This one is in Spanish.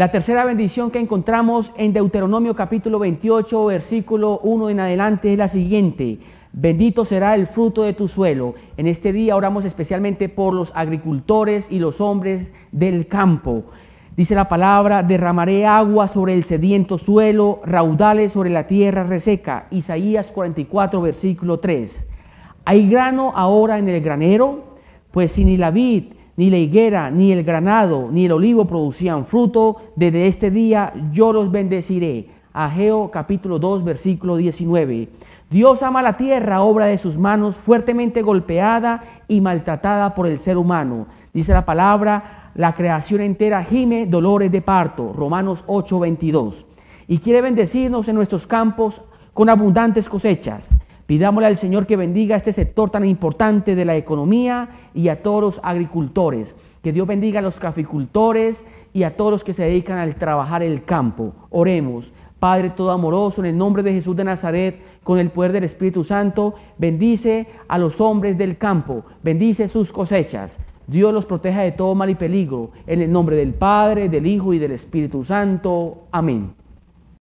La tercera bendición que encontramos en Deuteronomio capítulo 28, versículo 1 en adelante es la siguiente. Bendito será el fruto de tu suelo. En este día oramos especialmente por los agricultores y los hombres del campo. Dice la palabra, derramaré agua sobre el sediento suelo, raudales sobre la tierra reseca. Isaías 44, versículo 3. Hay grano ahora en el granero, pues si ni la vid ni la higuera, ni el granado, ni el olivo producían fruto, desde este día yo los bendeciré. Ageo capítulo 2, versículo 19. Dios ama la tierra, obra de sus manos, fuertemente golpeada y maltratada por el ser humano. Dice la palabra, la creación entera gime dolores de parto. Romanos 8, 22. Y quiere bendecirnos en nuestros campos con abundantes cosechas. Pidámosle al Señor que bendiga este sector tan importante de la economía y a todos los agricultores. Que Dios bendiga a los caficultores y a todos los que se dedican al trabajar el campo. Oremos. Padre todo amoroso, en el nombre de Jesús de Nazaret, con el poder del Espíritu Santo, bendice a los hombres del campo, bendice sus cosechas. Dios los proteja de todo mal y peligro. En el nombre del Padre, del Hijo y del Espíritu Santo. Amén.